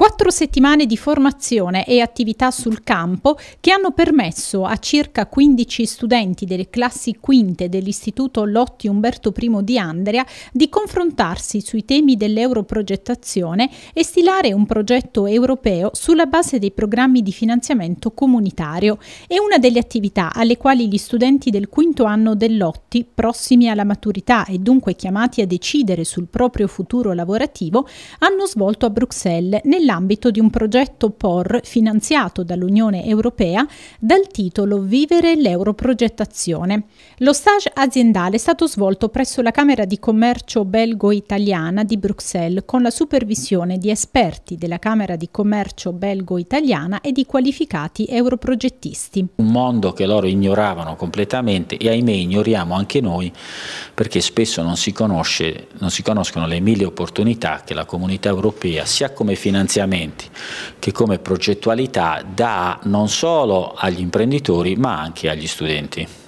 Quattro settimane di formazione e attività sul campo che hanno permesso a circa 15 studenti delle classi quinte dell'Istituto Lotti Umberto I di Andrea di confrontarsi sui temi dell'europrogettazione e stilare un progetto europeo sulla base dei programmi di finanziamento comunitario. È una delle attività alle quali gli studenti del quinto anno del Lotti, prossimi alla maturità e dunque chiamati a decidere sul proprio futuro lavorativo, hanno svolto a Bruxelles nella nell'ambito di un progetto POR finanziato dall'Unione Europea dal titolo Vivere l'Europrogettazione. Lo stage aziendale è stato svolto presso la Camera di Commercio belgo-italiana di Bruxelles con la supervisione di esperti della Camera di Commercio belgo-italiana e di qualificati europrogettisti. Un mondo che loro ignoravano completamente e ahimè ignoriamo anche noi perché spesso non si, conosce, non si conoscono le mille opportunità che la comunità europea sia come finanziamento finanziamenti che come progettualità dà non solo agli imprenditori ma anche agli studenti.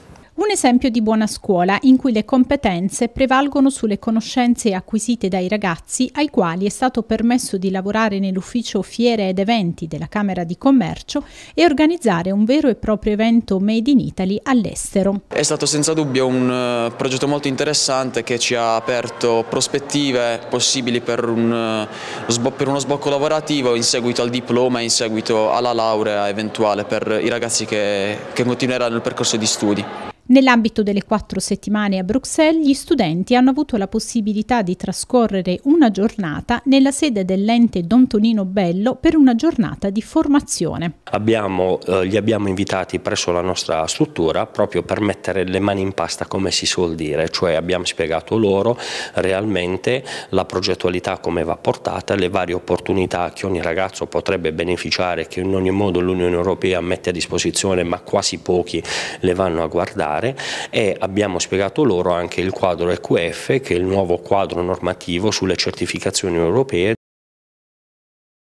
Un esempio di buona scuola in cui le competenze prevalgono sulle conoscenze acquisite dai ragazzi ai quali è stato permesso di lavorare nell'ufficio fiere ed eventi della Camera di Commercio e organizzare un vero e proprio evento Made in Italy all'estero. È stato senza dubbio un eh, progetto molto interessante che ci ha aperto prospettive possibili per, un, eh, per uno sbocco lavorativo in seguito al diploma e in seguito alla laurea eventuale per i ragazzi che, che continueranno il percorso di studi. Nell'ambito delle quattro settimane a Bruxelles, gli studenti hanno avuto la possibilità di trascorrere una giornata nella sede dell'ente Don Tonino Bello per una giornata di formazione. Abbiamo, eh, li abbiamo invitati presso la nostra struttura proprio per mettere le mani in pasta, come si suol dire, cioè abbiamo spiegato loro realmente la progettualità come va portata, le varie opportunità che ogni ragazzo potrebbe beneficiare, che in ogni modo l'Unione Europea mette a disposizione, ma quasi pochi le vanno a guardare fare e abbiamo spiegato loro anche il quadro EQF che è il nuovo quadro normativo sulle certificazioni europee